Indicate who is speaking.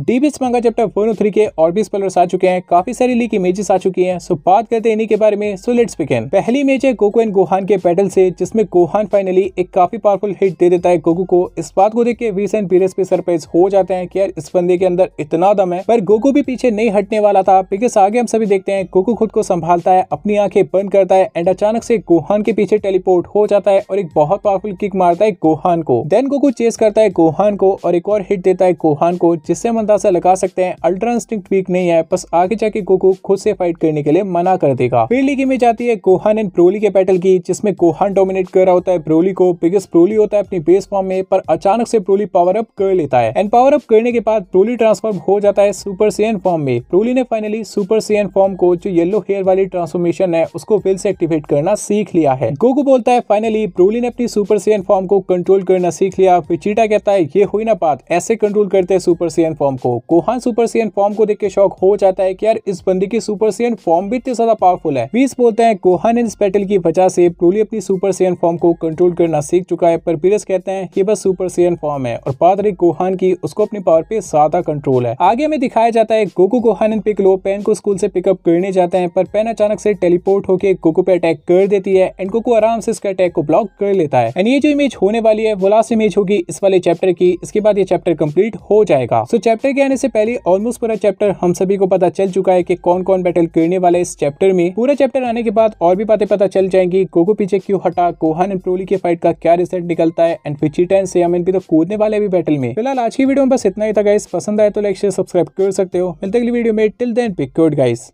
Speaker 1: डीबीस मंगा chapter four three के और भी स्पॉयलर्स आ चुके हैं काफी सारी लीक इमेजेस आ चुकी हैं सो बात करते हैं इन्हीं के बारे में सो लेट्स बिगिन पहली इमेज है कोको एंड गोहान के बैटल से जिसमें गोहान फाइनली एक काफी पावरफुल हिट दे देता है गोकू को इस बात को देख के वीस एंड पीरियस पे सरप्राइज हो जाते हैं कि यार इस बंदे के अंदर इतना दम है पर गोकू भी पीछे नहीं हटने वाला था बिकॉज आगे हम सभी देखते हैं गोकू खुद को संभालता है अपनी आंखें बंद करता है एंड अचानक से गोहान के पीछे टेलीपोर्ट हो जाता है और एक बहुत पावरफुल किक मारता है गोहान को देन गोकू चेस करता है गोहान को और एक और हिट देता है गोहान को जिससे मतलब अंदाजा लगा सकते हैं अल्ट्रा इंस्टिंग वीक नहीं है बस आगे जाके गोकू खुद से फाइट करने के लिए मना कर देगा फिर लीग में जाती है गोहन एंड ब्रोली के बैटल की जिसमें गोहन डोमिनेट कर रहा होता है ब्रोली को बिगेस्ट ब्रोली होता है अपनी बेस फॉर्म में पर अचानक से ब्रोली पावर अप कर लेता है एंड पावर अप करने के बाद ब्रोली ट्रांसफॉर्म हो जाता है सुपर सीएन फॉर्म में ब्रोली ने फाइनली सुपर सीएन फॉर्म को जो येलो हेयर वाली ट्रांसफॉर्मेशन है उसको फिर से एक्टिवेट करना सीख लिया है गोकू बोलता है फाइनली ब्रोली ने अपनी सुपर सीएन फॉर्म को कंट्रोल करना सीख लिया चीटा कहता है ये हुई ना बात ऐसे कंट्रोल करते हैं सुपर सीएन फॉर्म फॉर्म को कोहान सुपर सीएन फॉर्म को देख के शौक हो जाता है कि यार इस बंदी की सुपर सीएन फॉर्म भी इतनी ज्यादा पावरफुल है बीस बोलते हैं कोहान इन स्पेटल की वजह से ट्रूली अपनी सुपर सीएन फॉर्म को कंट्रोल करना सीख चुका है पर पीरस कहते हैं कि बस सुपर सीएन फॉर्म है और पादरी कोहान की उसको अपनी पावर पे ज्यादा कंट्रोल है आगे में दिखाया जाता है Goku Gohan and Piccolo Pan को स्कूल से पिकअप करने जाते हैं पर पेन अचानक से टेलीपोर्ट होकर गोकू पे अटैक कर देती है एंड गोकू आराम से इसके अटैक को ब्लॉक कर लेता है एंड ये जो इमेज होने वाली है वो लास्ट इमेज होगी इस वाले चैप्टर की इसके बाद ये चैप्टर कंप्लीट हो जाएगा सो so, चैप्टर चैप्टर के आने से पहले ऑलमोस्ट पूरा चैप्टर हम सभी को पता चल चुका है कि कौन कौन बैटल करने वाले इस चैप्टर में पूरा चैप्टर आने के बाद और भी बातें पता चल जाएंगी गोगो पीछे क्यों हटा कोहन एंड प्रोली के फाइट का क्या रिजल्ट निकलता है एंड फिचिटा एंड सियाम इन तो कूदने वाले भी बैटल में फिलहाल आज की वीडियो में बस इतना ही था गाइस पसंद आए तो लाइक शेयर सब्सक्राइब कर सकते हो मिलते अगली वीडियो में टिल देन पिक गाइस